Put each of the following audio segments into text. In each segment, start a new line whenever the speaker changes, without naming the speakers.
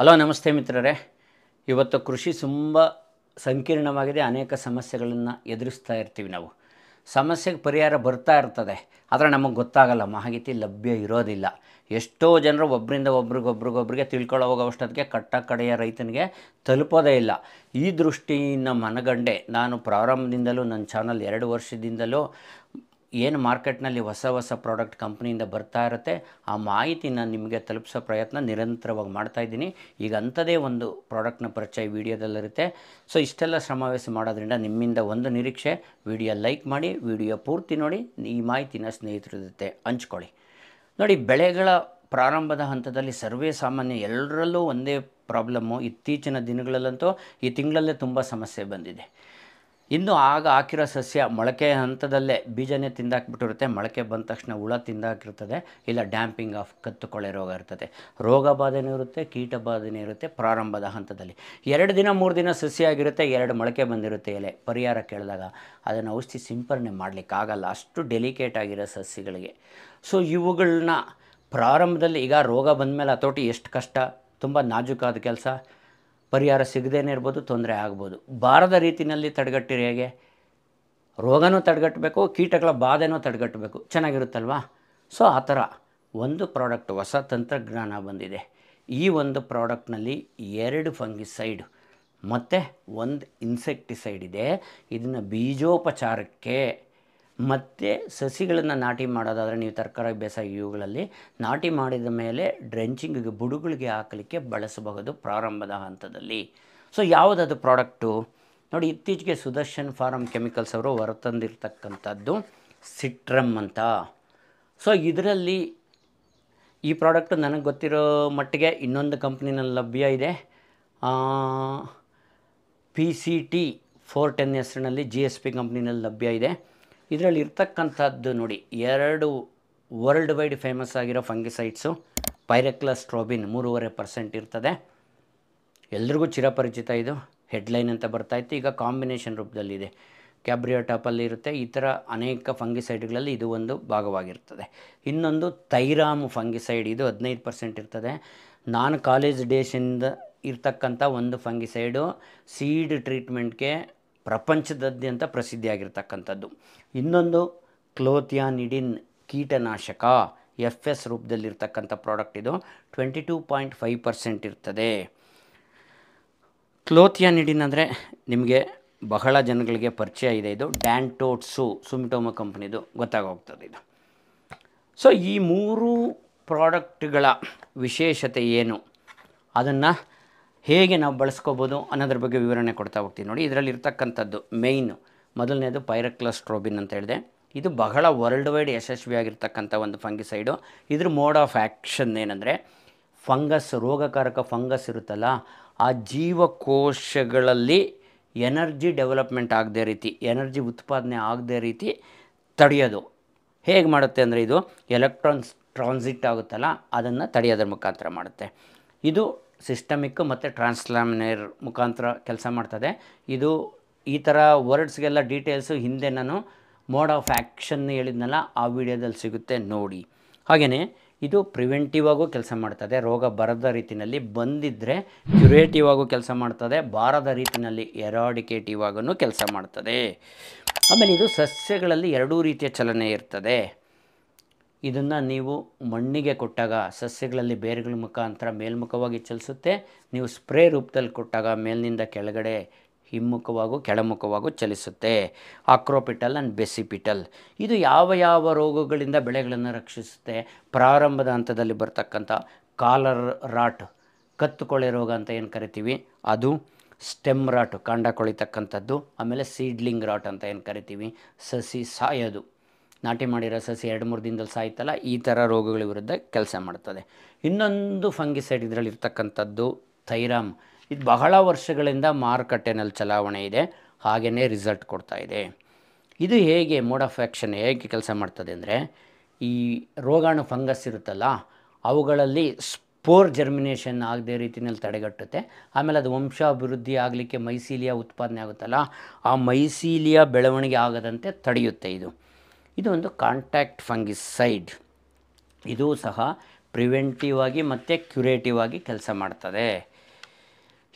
hello ನಮಸ್ತೆ ಮಿತ್ರರೇ ಇವತ್ತು ಕೃಷಿ ತುಂಬ ಸಂಕೀರ್ಣವಾಗಿದೆ ಅನೇಕ ಸಮಸ್ಯೆಗಳನ್ನು ಎದುರಿಸ್ತಾ ಇರ್ತೀವಿ ನಾವು ಸಮಸ್ಯೆಗೆ ಪರಿಹಾರ ಬರ್ತಾ ಇರ್ತದೆ ಆದರೆ ನಮಗೆ ಗೊತ್ತಾಗಲ್ಲ ಮಾಹಿತಿ ಲಭ್ಯ ಇರೋದಿಲ್ಲ ಎಷ್ಟೋ ಜನರು ಒಬ್ಬರಿಂದ ಒಬ್ರಿಗೊಬ್ರಿಗೊಬ್ರಿಗೆ ತಿಳ್ಕೊಳ್ಳೋ ಹೋಗೋವಷ್ಟೊತ್ತಿಗೆ ಕಟ್ಟ ಕಡೆಯ ರೈತನಿಗೆ ತಲುಪೋದೇ ಇಲ್ಲ ಈ ದೃಷ್ಟಿಯಿಂದ ಮನಗಂಡೆ ನಾನು ಪ್ರಾರಂಭದಿಂದಲೂ ನನ್ನ ಚಾನಲ್ ಎರಡು ವರ್ಷದಿಂದಲೂ ಏನು ಮಾರ್ಕೆಟ್ನಲ್ಲಿ ಹೊಸ ಹೊಸ ಪ್ರಾಡಕ್ಟ್ ಕಂಪ್ನಿಯಿಂದ ಬರ್ತಾ ಇರುತ್ತೆ ಆ ಮಾಹಿತಿನ ನಿಮಗೆ ತಲುಪಿಸೋ ಪ್ರಯತ್ನ ನಿರಂತರವಾಗಿ ಮಾಡ್ತಾ ಇದ್ದೀನಿ ಈಗ ಅಂಥದೇ ಒಂದು ಪ್ರಾಡಕ್ಟ್ನ ಪರಿಚಯ ವಿಡಿಯೋದಲ್ಲಿರುತ್ತೆ ಸೊ ಇಷ್ಟೆಲ್ಲ ಸಮಾವೇಶ ಮಾಡೋದ್ರಿಂದ ನಿಮ್ಮಿಂದ ಒಂದು ನಿರೀಕ್ಷೆ ವಿಡಿಯೋ ಲೈಕ್ ಮಾಡಿ ವಿಡಿಯೋ ಪೂರ್ತಿ ನೋಡಿ ಈ ಮಾಹಿತಿನ ಸ್ನೇಹಿತರ ಜೊತೆ ಹಂಚ್ಕೊಳ್ಳಿ ನೋಡಿ ಬೆಳೆಗಳ ಪ್ರಾರಂಭದ ಹಂತದಲ್ಲಿ ಸರ್ವೇ ಸಾಮಾನ್ಯ ಎಲ್ಲರಲ್ಲೂ ಒಂದೇ ಪ್ರಾಬ್ಲಮ್ಮು ಇತ್ತೀಚಿನ ದಿನಗಳಲ್ಲಂತೂ ಈ ತಿಂಗಳಲ್ಲೇ ತುಂಬ ಸಮಸ್ಯೆ ಬಂದಿದೆ ಇನ್ನು ಆಗ ಹಾಕಿರೋ ಸಸ್ಯ ಮೊಳಕೆ ಹಂತದಲ್ಲೇ ಬೀಜನೇ ತಿಂದಾಕ್ಬಿಟ್ಟಿರುತ್ತೆ ಮೊಳಕೆ ಬಂದ ತಕ್ಷಣ ಹುಳ ತಿಂದಾಕಿರ್ತದೆ ಇಲ್ಲ ಡ್ಯಾಂಪಿಂಗ್ ಆಫ್ ಕತ್ತುಕೊಳ್ಳೆ ರೋಗ ಇರ್ತದೆ ರೋಗ ಬಾಧೆನೂ ಇರುತ್ತೆ ಕೀಟ ಬಾಧೆನೂ ಇರುತ್ತೆ ಪ್ರಾರಂಭದ ಹಂತದಲ್ಲಿ ಎರಡು ದಿನ ಮೂರು ದಿನ ಸಸ್ಯ ಆಗಿರುತ್ತೆ ಎರಡು ಮೊಳಕೆ ಬಂದಿರುತ್ತೆ ಎಲೆ ಪರಿಹಾರ ಕೇಳಿದಾಗ ಅದನ್ನು ಔಷಧಿ ಸಿಂಪರಣೆ ಮಾಡಲಿಕ್ಕಾಗಲ್ಲ ಅಷ್ಟು ಡೆಲಿಕೇಟ್ ಆಗಿರೋ ಸಸ್ಯಗಳಿಗೆ ಸೊ ಇವುಗಳನ್ನ ಪ್ರಾರಂಭದಲ್ಲಿ ಈಗ ರೋಗ ಬಂದಮೇಲೆ ಹತೋಟಿ ಎಷ್ಟು ಕಷ್ಟ ತುಂಬ ನಾಜೂಕಾದ ಕೆಲಸ ಪರಿಹಾರ ಸಿಗದೇನೆ ಇರ್ಬೋದು ತೊಂದರೆ ಆಗ್ಬೋದು ಬಾರದ ರೀತಿಯಲ್ಲಿ ತಡೆಗಟ್ಟಿರಿ ಹೇಗೆ ರೋಗನೂ ತಡೆಗಟ್ಟಬೇಕು ಕೀಟಗಳ ಬಾಧೆನೂ ತಡೆಗಟ್ಟಬೇಕು ಚೆನ್ನಾಗಿರುತ್ತಲ್ವಾ ಸೊ ಆ ಥರ ಒಂದು ಪ್ರಾಡಕ್ಟ್ ಹೊಸ ತಂತ್ರಜ್ಞಾನ ಬಂದಿದೆ ಈ ಒಂದು ಪ್ರಾಡಕ್ಟ್ನಲ್ಲಿ ಎರಡು ಫಂಗಿಸೈಡ್ ಮತ್ತು ಒಂದು ಇನ್ಸೆಕ್ಟಿಸೈಡ್ ಇದೆ ಇದನ್ನು ಬೀಜೋಪಚಾರಕ್ಕೆ ಮತ್ತು ಸಸಿಗಳನ್ನು ನಾಟಿ ಮಾಡೋದಾದರೆ ನೀವು ತರಕಾರಿ ಬೇಸಾಯ ಇವುಗಳಲ್ಲಿ ನಾಟಿ ಮಾಡಿದ ಮೇಲೆ ಡ್ರೆಂಚಿಂಗಿಗೆ ಬುಡುಗಳಿಗೆ ಹಾಕಲಿಕ್ಕೆ ಬಳಸಬಹುದು ಪ್ರಾರಂಭದ ಹಂತದಲ್ಲಿ ಸೊ ಯಾವುದದು ಪ್ರಾಡಕ್ಟು ನೋಡಿ ಇತ್ತೀಚೆಗೆ ಸುದರ್ಶನ್ ಫಾರಮ್ ಕೆಮಿಕಲ್ಸ್ ಅವರು ಹೊರತಂದಿರ್ತಕ್ಕಂಥದ್ದು ಸಿಟ್ರಮ್ ಅಂತ ಸೊ ಇದರಲ್ಲಿ ಈ ಪ್ರಾಡಕ್ಟ್ ನನಗೆ ಗೊತ್ತಿರೋ ಮಟ್ಟಿಗೆ ಇನ್ನೊಂದು ಕಂಪ್ನಿನಲ್ಲಿ ಲಭ್ಯ ಇದೆ P C T four ten ಹೆಸರಿನಲ್ಲಿ ಜಿ ಎಸ್ ಪಿ ಕಂಪ್ನಿನಲ್ಲಿ ಲಭ್ಯ ಇದೆ ಇದರಲ್ಲಿ ಇರ್ತಕ್ಕಂಥದ್ದು ನೋಡಿ ಎರಡು ವರ್ಲ್ಡ್ ವೈಡ್ ಫೇಮಸ್ ಆಗಿರೋ ಫಂಗಿಸೈಡ್ಸು ಪೈರೆಕ್ಲಸ್ಟ್ರೋಬಿನ್ ಮೂರುವರೆ ಪರ್ಸೆಂಟ್ ಇರ್ತದೆ ಎಲ್ರಿಗೂ ಚಿರಪರಿಚಿತ ಇದು ಹೆಡ್ಲೈನ್ ಅಂತ ಬರ್ತಾ ಇತ್ತು ಈಗ ಕಾಂಬಿನೇಷನ್ ರೂಪದಲ್ಲಿದೆ ಕ್ಯಾಬ್ರಿಯೋ ಟಾಪಲ್ಲಿ ಇರುತ್ತೆ ಈ ಥರ ಅನೇಕ ಫಂಗಿಸೈಡ್ಗಳಲ್ಲಿ ಇದು ಒಂದು ಭಾಗವಾಗಿರ್ತದೆ ಇನ್ನೊಂದು ತೈರಾಮ್ ಫಂಗಿಸೈಡ್ ಇದು ಹದಿನೈದು ಪರ್ಸೆಂಟ್ ಇರ್ತದೆ ನಾನು ಕಾಲೇಜ್ ಡೇಸಿಂದ ಇರ್ತಕ್ಕಂಥ ಒಂದು ಫಂಗಿಸೈಡು ಸೀಡ್ ಟ್ರೀಟ್ಮೆಂಟ್ಗೆ ಪ್ರಪಂಚದಾದ್ಯಂತ ಪ್ರಸಿದ್ಧಿಯಾಗಿರ್ತಕ್ಕಂಥದ್ದು ಇನ್ನೊಂದು ಕ್ಲೋಥಿಯಾನಿಡಿನ್ ಕೀಟನಾಶಕ ಎಫ್ ಎಸ್ ರೂಪದಲ್ಲಿರ್ತಕ್ಕಂಥ ಪ್ರಾಡಕ್ಟ್ ಇದು twenty two point five percent ಇರ್ತದೆ ಕ್ಲೋಥಿಯಾನಿಡಿನ್ ಅಂದರೆ ನಿಮಗೆ ಬಹಳ ಜನಗಳಿಗೆ ಪರಿಚಯ ಇದೆ ಇದು ಡ್ಯಾಂಟೋಟ್ಸು ಸುಮಿಟೋಮ ಕಂಪ್ನಿದು ಗೊತ್ತಾಗೋಗ್ತದೆ ಇದು ಸೊ ಈ ಮೂರು ಪ್ರಾಡಕ್ಟ್ಗಳ ವಿಶೇಷತೆ ಏನು ಅದನ್ನು ಹೇಗೆ ನಾವು ಬಳಸ್ಕೋಬೋದು ಅನ್ನೋದ್ರ ಬಗ್ಗೆ ವಿವರಣೆ ಕೊಡ್ತಾ ಹೋಗ್ತೀವಿ ನೋಡಿ ಇದರಲ್ಲಿ ಇರ್ತಕ್ಕಂಥದ್ದು ಮೇಯ್ನು ಮೊದಲನೇದು ಪೈರಕ್ಲಸ್ಟ್ರೋಬಿನ್ ಅಂತ ಹೇಳಿದೆ ಇದು ಬಹಳ ವರ್ಲ್ಡ್ ವೈಡ್ ಯಶಸ್ವಿಯಾಗಿರ್ತಕ್ಕಂಥ ಒಂದು ಫಂಗಿಸೈಡು ಇದ್ರ ಮೋಡ್ ಆಫ್ ಆ್ಯಕ್ಷನ್ ಏನಂದರೆ ಫಂಗಸ್ ರೋಗಕಾರಕ ಫಂಗಸ್ ಇರುತ್ತಲ್ಲ ಆ ಜೀವಕೋಶಗಳಲ್ಲಿ ಎನರ್ಜಿ ಡೆವಲಪ್ಮೆಂಟ್ ಆಗದೇ ರೀತಿ ಎನರ್ಜಿ ಉತ್ಪಾದನೆ ಆಗದೇ ರೀತಿ ತಡೆಯೋದು ಹೇಗೆ ಮಾಡುತ್ತೆ ಅಂದರೆ ಇದು ಎಲೆಕ್ಟ್ರಾನ್ಸ್ ಟ್ರಾನ್ಸಿಟ್ ಆಗುತ್ತಲ್ಲ ಅದನ್ನು ತಡೆಯೋದ್ರ ಮುಖಾಂತರ ಮಾಡುತ್ತೆ ಇದು ಸಿಸ್ಟಮಿಕ್ ಮತ್ತು ಟ್ರಾನ್ಸ್ಲಾಮಿನೇರ್ ಮುಖಾಂತರ ಕೆಲಸ ಮಾಡ್ತದೆ ಇದು ಈ ಥರ ವರ್ಡ್ಸ್ಗೆಲ್ಲ ಡೀಟೇಲ್ಸು ಹಿಂದೆ ನಾನು ಮೋಡ್ ಆಫ್ ಆ್ಯಕ್ಷನ್ ಹೇಳಿದ್ನಲ್ಲ ಆ ವಿಡಿಯೋದಲ್ಲಿ ಸಿಗುತ್ತೆ ನೋಡಿ ಹಾಗೆಯೇ ಇದು ಪ್ರಿವೆಂಟಿವ್ ಆಗು ಕೆಲಸ ಮಾಡ್ತದೆ ರೋಗ ಬರದ ರೀತಿಯಲ್ಲಿ ಬಂದಿದ್ದರೆ ಕ್ಯುರೇಟಿವ್ ಆಗೋ ಕೆಲಸ ಮಾಡ್ತದೆ ಬಾರದ ರೀತಿಯಲ್ಲಿ ಎರಾಡಿಕೇಟಿವ್ ಆಗೂ ಕೆಲಸ ಮಾಡ್ತದೆ ಆಮೇಲೆ ಇದು ಸಸ್ಯಗಳಲ್ಲಿ ಎರಡೂ ರೀತಿಯ ಚಲನೆ ಇರ್ತದೆ ಇದನ್ನು ನೀವು ಮಣ್ಣಿಗೆ ಕೊಟ್ಟಾಗ ಸಸ್ಯಗಳಲ್ಲಿ ಬೇರುಗಳ ಮುಖಾಂತರ ಮೇಲ್ಮುಖವಾಗಿ ಚಲಿಸುತ್ತೆ ನೀವು ಸ್ಪ್ರೇ ರೂಪದಲ್ಲಿ ಕೊಟ್ಟಾಗ ಮೇಲಿನಿಂದ ಕೆಳಗಡೆ ಹಿಮ್ಮುಖವಾಗೂ ಕೆಳಮುಖವಾಗೂ ಚಲಿಸುತ್ತೆ ಆಕ್ರೋಪಿಟಲ್ ಆ್ಯಂಡ್ ಬೆಸಿಪಿಟಲ್ ಇದು ಯಾವ ಯಾವ ರೋಗಗಳಿಂದ ಬೆಳೆಗಳನ್ನು ರಕ್ಷಿಸುತ್ತೆ ಪ್ರಾರಂಭದ ಹಂತದಲ್ಲಿ ಬರ್ತಕ್ಕಂಥ ಕಾಲರ್ ರಾಟ್ ಕತ್ತುಕೊಳೆ ರೋಗ ಅಂತ ಏನು ಕರಿತೀವಿ ಅದು ಸ್ಟೆಮ್ ರಾಟ್ ಕಾಂಡ ಕೊಳಿತಕ್ಕಂಥದ್ದು ಆಮೇಲೆ ಸೀಡ್ಲಿಂಗ್ ರಾಟ್ ಅಂತ ಏನು ಕರಿತೀವಿ ಸಸಿ ಸಾಯೋದು ನಾಟಿ ಮಾಡಿರೋ ಸಸಿ ಎರಡು ಮೂರು ದಿನದಲ್ಲಿ ಸಾಯ್ತಲ್ಲ ಈ ಥರ ರೋಗಗಳ ವಿರುದ್ಧ ಕೆಲಸ ಮಾಡ್ತದೆ ಇನ್ನೊಂದು ಫಂಗಿಸೈಡ್ ಇದರಲ್ಲಿ ಇರ್ತಕ್ಕಂಥದ್ದು ಥೈರಾಮ್ ಇದು ಬಹಳ ವರ್ಷಗಳಿಂದ ಮಾರುಕಟ್ಟೆನಲ್ಲಿ ಚಲಾವಣೆ ಇದೆ ಹಾಗೆಯೇ ರಿಸಲ್ಟ್ ಕೊಡ್ತಾ ಇದೆ ಇದು ಹೇಗೆ ಮೋಡ್ ಆಫ್ ಆ್ಯಕ್ಷನ್ ಹೇಗೆ ಕೆಲಸ ಮಾಡ್ತದೆ ಅಂದರೆ ಈ ರೋಗಾಣು ಫಂಗಸ್ ಇರುತ್ತಲ್ಲ ಅವುಗಳಲ್ಲಿ ಸ್ಪೋರ್ ಜರ್ಮಿನೇಷನ್ ಆಗದೆ ರೀತಿಯಲ್ಲಿ ತಡೆಗಟ್ಟುತ್ತೆ ಆಮೇಲೆ ಅದು ವಂಶಾಭಿವೃದ್ಧಿ ಆಗಲಿಕ್ಕೆ ಮೈಸೀಲಿಯಾ ಉತ್ಪಾದನೆ ಆಗುತ್ತಲ್ಲ ಆ ಮೈಸೀಲಿಯಾ ಬೆಳವಣಿಗೆ ಆಗದಂತೆ ತಡೆಯುತ್ತೆ ಇದು ಇದೊಂದು ಕಾಂಟ್ಯಾಕ್ಟ್ ಫಂಗಿಸೈಡ್ ಇದು ಸಹ ಪ್ರಿವೆಂಟಿವ್ ಆಗಿ ಮತ್ತು ಕ್ಯೂರೇಟಿವ್ ಆಗಿ ಕೆಲಸ ಮಾಡ್ತದೆ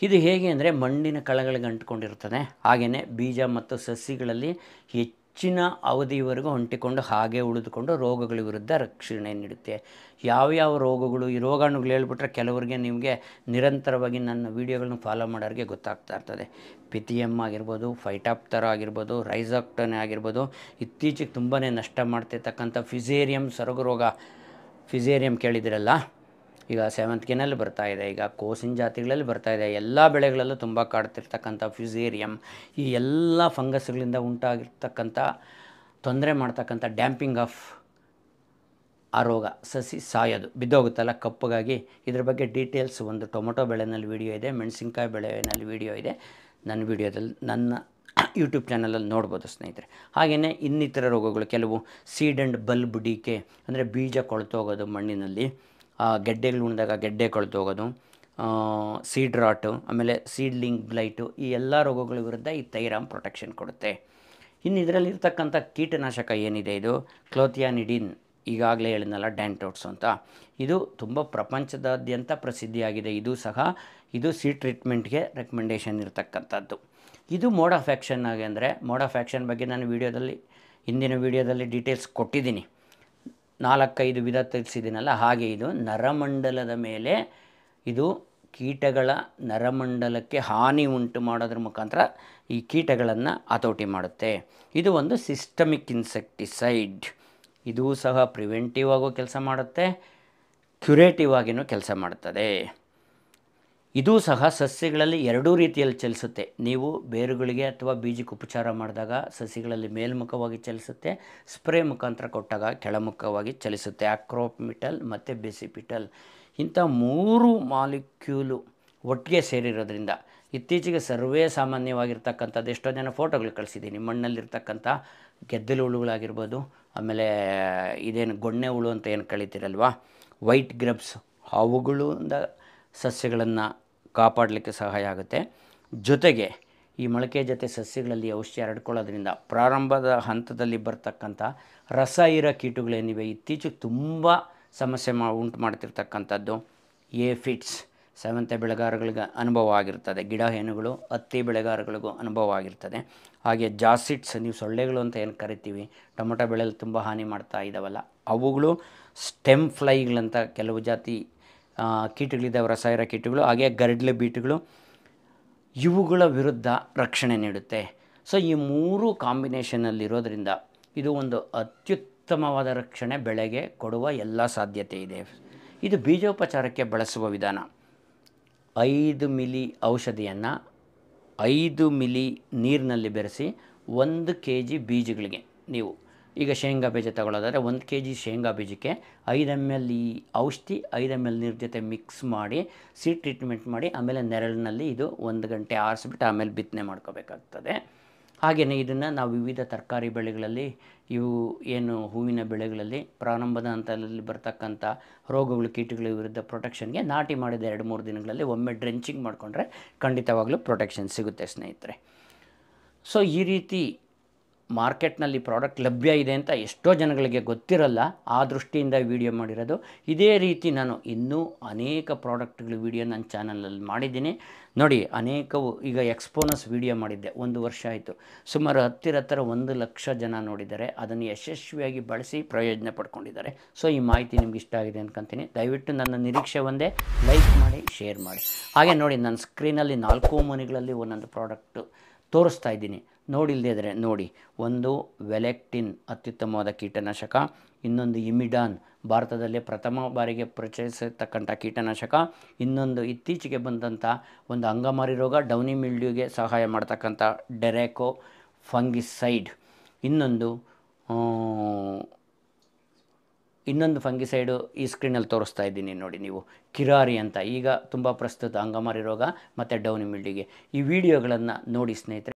ಇದು ಹೇಗೆ ಅಂದರೆ ಮಣ್ಣಿನ ಕಳಗಳಿಗೆ ಅಂಟ್ಕೊಂಡಿರ್ತದೆ ಹಾಗೆಯೇ ಬೀಜ ಮತ್ತು ಸಸಿಗಳಲ್ಲಿ ಹೆಚ್ಚು ಹೆಚ್ಚಿನ ಅವಧಿಯವರೆಗೂ ಹೊಂಟಿಕೊಂಡು ಹಾಗೆ ಉಳಿದುಕೊಂಡು ರೋಗಗಳ ವಿರುದ್ಧ ರಕ್ಷಣೆ ನೀಡುತ್ತೆ ಯಾವ್ಯಾವ ರೋಗಗಳು ಈ ರೋಗಾಣುಗಳು ಹೇಳ್ಬಿಟ್ರೆ ಕೆಲವರಿಗೆ ನಿಮಗೆ ನಿರಂತರವಾಗಿ ನನ್ನ ವೀಡಿಯೋಗಳನ್ನ ಫಾಲೋ ಮಾಡೋರಿಗೆ ಗೊತ್ತಾಗ್ತಾ ಇರ್ತದೆ ಪಿತಿಯಮ್ ಆಗಿರ್ಬೋದು ಫೈಟಾಪ್ತರ ಆಗಿರ್ಬೋದು ರೈಸಾಕ್ಟನೆ ಆಗಿರ್ಬೋದು ಇತ್ತೀಚೆಗೆ ತುಂಬಾ ನಷ್ಟ ಮಾಡ್ತಿರ್ತಕ್ಕಂಥ ಫಿಸೇರಿಯಂ ಸೊರಗು ರೋಗ ಫಿಸೇರಿಯಂ ಕೇಳಿದಿರಲ್ಲ ಈಗ ಸೆವೆಂತ್ ಕೆನಲ್ಲಿ ಬರ್ತಾ ಇದೆ ಈಗ ಕೋಸಿನ ಜಾತಿಗಳಲ್ಲಿ ಬರ್ತಾ ಇದೆ ಎಲ್ಲ ಬೆಳೆಗಳಲ್ಲೂ ತುಂಬ ಕಾಡ್ತಿರ್ತಕ್ಕಂಥ ಫ್ಯೂಸೇರಿಯಂ ಈ ಎಲ್ಲ ಫಂಗಸ್ಗಳಿಂದ ಉಂಟಾಗಿರ್ತಕ್ಕಂಥ ತೊಂದರೆ ಮಾಡ್ತಕ್ಕಂಥ ಡ್ಯಾಂಪಿಂಗ್ ಆಫ್ ಆ ರೋಗ ಸಸಿ ಸಾಯೋದು ಬಿದ್ದೋಗುತ್ತಲ್ಲ ಕಪ್ಪಗಾಗಿ ಇದ್ರ ಬಗ್ಗೆ ಡೀಟೇಲ್ಸ್ ಒಂದು ಟೊಮೊಟೊ ಬೆಳೆನಲ್ಲಿ ವಿಡಿಯೋ ಇದೆ ಮೆಣಸಿನ್ಕಾಯಿ ಬೆಳೆನಲ್ಲಿ ವಿಡಿಯೋ ಇದೆ ನನ್ನ ವಿಡಿಯೋದಲ್ಲಿ ನನ್ನ ಯೂಟ್ಯೂಬ್ ಚಾನಲಲ್ಲಿ ನೋಡ್ಬೋದು ಸ್ನೇಹಿತರೆ ಹಾಗೆಯೇ ಇನ್ನಿತರ ರೋಗಗಳು ಕೆಲವು ಸೀಡ್ ಆ್ಯಂಡ್ ಬಲ್ಬ್ ಡಿಕೆ ಅಂದರೆ ಬೀಜ ಕೊಳತೋಗೋದು ಮಣ್ಣಿನಲ್ಲಿ ಗೆಡ್ಡೆಗಳು ಉಳಿದಾಗ ಗೆಡ್ಡೆ ಹೋಗೋದು ಸೀಡ್ ರಾಟು ಆಮೇಲೆ ಸೀಡ್ಲಿಂಗ್ ಬ್ಲೈಟು ಈ ಎಲ್ಲ ರೋಗಗಳ ವಿರುದ್ಧ ಈ ತೈರಾಮ್ ಪ್ರೊಟೆಕ್ಷನ್ ಕೊಡುತ್ತೆ ಇನ್ನು ಇದರಲ್ಲಿರ್ತಕ್ಕಂಥ ಕೀಟನಾಶಕ ಏನಿದೆ ಇದು ಕ್ಲೋಥಿಯಾನಿಡಿನ್ ಈಗಾಗಲೇ ಹೇಳಿದ್ನಲ್ಲ ಡ್ಯಾಂಟೋಟ್ಸ್ ಅಂತ ಇದು ತುಂಬ ಪ್ರಪಂಚದಾದ್ಯಂತ ಪ್ರಸಿದ್ಧಿಯಾಗಿದೆ ಇದು ಸಹ ಇದು ಸಿ ಟ್ರೀಟ್ಮೆಂಟ್ಗೆ ರೆಕಮೆಂಡೇಶನ್ ಇರತಕ್ಕಂಥದ್ದು ಇದು ಮೋಡ್ ಆಫ್ ಆ್ಯಕ್ಷನ್ ಆಗಿ ಅಂದರೆ ಮೋಡ್ ಆಫ್ ಆ್ಯಕ್ಷನ್ ಬಗ್ಗೆ ನಾನು ವೀಡಿಯೋದಲ್ಲಿ ಹಿಂದಿನ ವೀಡಿಯೋದಲ್ಲಿ ಡೀಟೇಲ್ಸ್ ಕೊಟ್ಟಿದ್ದೀನಿ ನಾಲ್ಕೈದು ವಿಧ ತಿಳಿಸಿದ್ದೀನಲ್ಲ ಹಾಗೆ ಇದು ನರಮಂಡಲದ ಮೇಲೆ ಇದು ಕೀಟಗಳ ನರಮಂಡಲಕ್ಕೆ ಹಾನಿ ಉಂಟು ಮಾಡೋದ್ರ ಮುಖಾಂತರ ಈ ಕೀಟಗಳನ್ನು ಹತೋಟಿ ಮಾಡುತ್ತೆ ಇದು ಒಂದು ಸಿಸ್ಟಮಿಕ್ ಇನ್ಸೆಕ್ಟಿಸೈಡ್ ಇದೂ ಸಹ ಪ್ರಿವೆಂಟಿವ್ ಆಗೋ ಕೆಲಸ ಮಾಡುತ್ತೆ ಕ್ಯುರೇಟಿವ್ ಆಗಿನೂ ಕೆಲಸ ಮಾಡುತ್ತದೆ ಇದೂ ಸಹ ಸಸ್ಯಗಳಲ್ಲಿ ಎರಡೂ ರೀತಿಯಲ್ಲಿ ಚಲಿಸುತ್ತೆ ನೀವು ಬೇರುಗಳಿಗೆ ಅಥವಾ ಬೀಜಕ್ಕೆ ಉಪಚಾರ ಮಾಡಿದಾಗ ಸಸ್ಯಗಳಲ್ಲಿ ಮೇಲ್ಮುಖವಾಗಿ ಚಲಿಸುತ್ತೆ ಸ್ಪ್ರೇ ಮುಖಾಂತರ ಕೊಟ್ಟಾಗ ಕೆಳಮುಖವಾಗಿ ಚಲಿಸುತ್ತೆ ಆಕ್ರೋಪಿಟಲ್ ಮತ್ತು ಬೇಸಿಪಿಟಲ್ ಇಂಥ ಮೂರು ಮಾಲಿಕ್ಯೂಲು ಒಟ್ಟಿಗೆ ಸೇರಿರೋದ್ರಿಂದ ಇತ್ತೀಚೆಗೆ ಸರ್ವೇ ಸಾಮಾನ್ಯವಾಗಿರ್ತಕ್ಕಂಥದ್ದು ಎಷ್ಟೋ ಜನ ಫೋಟೋಗಳು ಕಳಿಸಿದ್ದೀನಿ ಮಣ್ಣಲ್ಲಿರ್ತಕ್ಕಂಥ ಗೆದ್ದಲು ಹುಳುಗಳಾಗಿರ್ಬೋದು ಆಮೇಲೆ ಇದೇನು ಗೊಣ್ಣೆ ಹುಳು ಅಂತ ಏನು ಕಳೀತಿರಲ್ವ ವೈಟ್ ಗ್ರಬ್ಸ್ ಅವುಗಳಿಂದ ಸಸ್ಯಗಳನ್ನು ಕಾಪಾಡಲಿಕ್ಕೆ ಸಹಾಯ ಆಗುತ್ತೆ ಜೊತೆಗೆ ಈ ಮೊಳಕೆ ಜೊತೆ ಸಸ್ಯಗಳಲ್ಲಿ ಔಷಧಿ ಹರಡ್ಕೊಳ್ಳೋದ್ರಿಂದ ಪ್ರಾರಂಭದ ಹಂತದಲ್ಲಿ ಬರ್ತಕ್ಕಂಥ ರಸ ಇರೋ ಕೀಟುಗಳೇನಿವೆ ಇತ್ತೀಚೆಗೆ ತುಂಬ ಸಮಸ್ಯೆ ಮಾ ಉಂಟು ಮಾಡ್ತಿರ್ತಕ್ಕಂಥದ್ದು ಎ ಫಿಟ್ಸ್ ಸೇವಂತ ಬೆಳೆಗಾರಗಳಿಗೆ ಅನುಭವ ಆಗಿರ್ತದೆ ಗಿಡ ಹೆಣ್ಣುಗಳು ಹತ್ತಿ ಬೆಳೆಗಾರಗಳಿಗೂ ಅನುಭವ ಆಗಿರ್ತದೆ ಹಾಗೆ ಜಾಸಿಟ್ಸ್ ನೀವು ಸೊಳ್ಳೆಗಳು ಅಂತ ಏನು ಕರಿತೀವಿ ಟೊಮೊಟೊ ಬೆಳೆಯಲ್ಲಿ ತುಂಬ ಹಾನಿ ಮಾಡ್ತಾ ಇದ್ದಾವಲ್ಲ ಅವುಗಳು ಸ್ಟೆಮ್ ಫ್ಲೈಗಳಂತ ಕೆಲವು ಜಾತಿ ಕೀಟಗಳಿದ್ದಾವೆ ರಸಾಯರ ಕೀಟಗಳು ಹಾಗೆ ಗರ್ಡ್ಲೆ ಬೀಟುಗಳು ಇವುಗಳ ವಿರುದ್ಧ ರಕ್ಷಣೆ ನೀಡುತ್ತೆ ಸೊ ಈ ಮೂರು ಕಾಂಬಿನೇಷನಲ್ಲಿರೋದ್ರಿಂದ ಇದು ಒಂದು ಅತ್ಯುತ್ತಮವಾದ ರಕ್ಷಣೆ ಬೆಳೆಗೆ ಕೊಡುವ ಎಲ್ಲ ಸಾಧ್ಯತೆ ಇದೆ ಇದು ಬೀಜೋಪಚಾರಕ್ಕೆ ಬಳಸುವ ವಿಧಾನ ಐದು ಮಿಲಿ ಔಷಧಿಯನ್ನು ಐದು ಮಿಲಿ ನೀರಿನಲ್ಲಿ ಬೆರೆಸಿ ಒಂದು ಕೆ ಜಿ ಬೀಜಗಳಿಗೆ ನೀವು ಈಗ ಶೇಂಗಾ ಬೀಜ ತಗೊಳ್ಳೋದಾದರೆ ಒಂದು ಕೆ ಜಿ ಶೇಂಗಾ ಬೀಜಕ್ಕೆ ಐದು ಎಮ್ ಎಲ್ ಈ ಔಷಧಿ ಐದು ಎಮ್ ಎಲ್ ನೀರು ಜೊತೆ ಮಿಕ್ಸ್ ಮಾಡಿ ಸಿ ಟ್ರೀಟ್ಮೆಂಟ್ ಮಾಡಿ ಆಮೇಲೆ ನೆರಳಿನಲ್ಲಿ ಇದು ಒಂದು ಗಂಟೆ ಆರಿಸ್ಬಿಟ್ಟು ಆಮೇಲೆ ಬಿತ್ತನೆ ಮಾಡ್ಕೋಬೇಕಾಗ್ತದೆ ಹಾಗೆಯೇ ಇದನ್ನು ನಾವು ವಿವಿಧ ತರಕಾರಿ ಬೆಳೆಗಳಲ್ಲಿ ಇವು ಏನು ಹೂವಿನ ಬೆಳೆಗಳಲ್ಲಿ ಪ್ರಾರಂಭದ ಹಂತದಲ್ಲಿ ಬರ್ತಕ್ಕಂಥ ರೋಗಗಳು ಕೀಟಗಳ ವಿರುದ್ಧ ಪ್ರೊಟೆಕ್ಷನ್ಗೆ ನಾಟಿ ಮಾಡಿದ ಎರಡು ಮೂರು ದಿನಗಳಲ್ಲಿ ಒಮ್ಮೆ ಡ್ರೆಂಚಿಂಗ್ ಮಾಡಿಕೊಂಡ್ರೆ ಖಂಡಿತವಾಗಲೂ ಪ್ರೊಟೆಕ್ಷನ್ ಸಿಗುತ್ತೆ ಸ್ನೇಹಿತರೆ ಸೊ ಈ ರೀತಿ ಮಾರ್ಕೆಟ್ನಲ್ಲಿ ಪ್ರಾಡಕ್ಟ್ ಲಭ್ಯ ಇದೆ ಅಂತ ಎಷ್ಟೋ ಜನಗಳಿಗೆ ಗೊತ್ತಿರಲ್ಲ ಆ ದೃಷ್ಟಿಯಿಂದ ವಿಡಿಯೋ ಮಾಡಿರೋದು ಇದೇ ರೀತಿ ನಾನು ಇನ್ನೂ ಅನೇಕ ಪ್ರಾಡಕ್ಟ್ಗಳು ವಿಡಿಯೋ ನನ್ನ ಚಾನಲಲ್ಲಿ ಮಾಡಿದ್ದೀನಿ ನೋಡಿ ಅನೇಕವು ಈಗ ಎಕ್ಸ್ಪೋನಸ್ ವಿಡಿಯೋ ಮಾಡಿದ್ದೆ ಒಂದು ವರ್ಷ ಆಯಿತು ಸುಮಾರು ಹತ್ತಿರ ಹತ್ತಿರ ಒಂದು ಲಕ್ಷ ಜನ ನೋಡಿದ್ದಾರೆ ಅದನ್ನು ಯಶಸ್ವಿಯಾಗಿ ಬಳಸಿ ಪ್ರಯೋಜನ ಪಡ್ಕೊಂಡಿದ್ದಾರೆ ಸೊ ಈ ಮಾಹಿತಿ ನಿಮ್ಗೆ ಇಷ್ಟ ಆಗಿದೆ ಅಂದ್ಕೊಂತೀನಿ ದಯವಿಟ್ಟು ನನ್ನ ನಿರೀಕ್ಷೆ ಒಂದೇ ಲೈಕ್ ಮಾಡಿ ಶೇರ್ ಮಾಡಿ ಹಾಗೆ ನೋಡಿ ನನ್ನ ಸ್ಕ್ರೀನಲ್ಲಿ ನಾಲ್ಕು ಮನೆಗಳಲ್ಲಿ ಒಂದೊಂದು ಪ್ರಾಡಕ್ಟು ತೋರಿಸ್ತಾ ಇದ್ದೀನಿ ನೋಡಿಲ್ಲದಿದ್ದರೆ ನೋಡಿ ಒಂದು ವೆಲೆಕ್ಟಿನ್ ಅತ್ಯುತ್ತಮವಾದ ಕೀಟನಾಶಕ ಇನ್ನೊಂದು ಇಮಿಡಾನ್ ಭಾರತದಲ್ಲಿ ಪ್ರಥಮ ಬಾರಿಗೆ ಪರಿಚಯಿಸತಕ್ಕಂಥ ಕೀಟನಾಶಕ ಇನ್ನೊಂದು ಇತ್ತೀಚೆಗೆ ಬಂದಂಥ ಒಂದು ಅಂಗಮಾರಿ ರೋಗ ಡೌನಿ ಮಿಲ್ಡ್ಯೂಗೆ ಸಹಾಯ ಮಾಡ್ತಕ್ಕಂಥ ಡೆರೆಕೋ ಫಂಗಿಸೈಡ್ ಇನ್ನೊಂದು ಇನ್ನೊಂದು ಫಂಗಿಸೈಡು ಈ ಸ್ಕ್ರೀನಲ್ಲಿ ತೋರಿಸ್ತಾ ಇದ್ದೀನಿ ನೋಡಿ ನೀವು ಕಿರಾರಿ ಅಂತ ಈಗ ತುಂಬ ಪ್ರಸ್ತುತ ಅಂಗಮಾರಿ ರೋಗ ಮತ್ತು ಡೌನಿ ಮಿಲ್ಡಿಗೆ ಈ ವಿಡಿಯೋಗಳನ್ನು ನೋಡಿ ಸ್ನೇಹಿತರೆ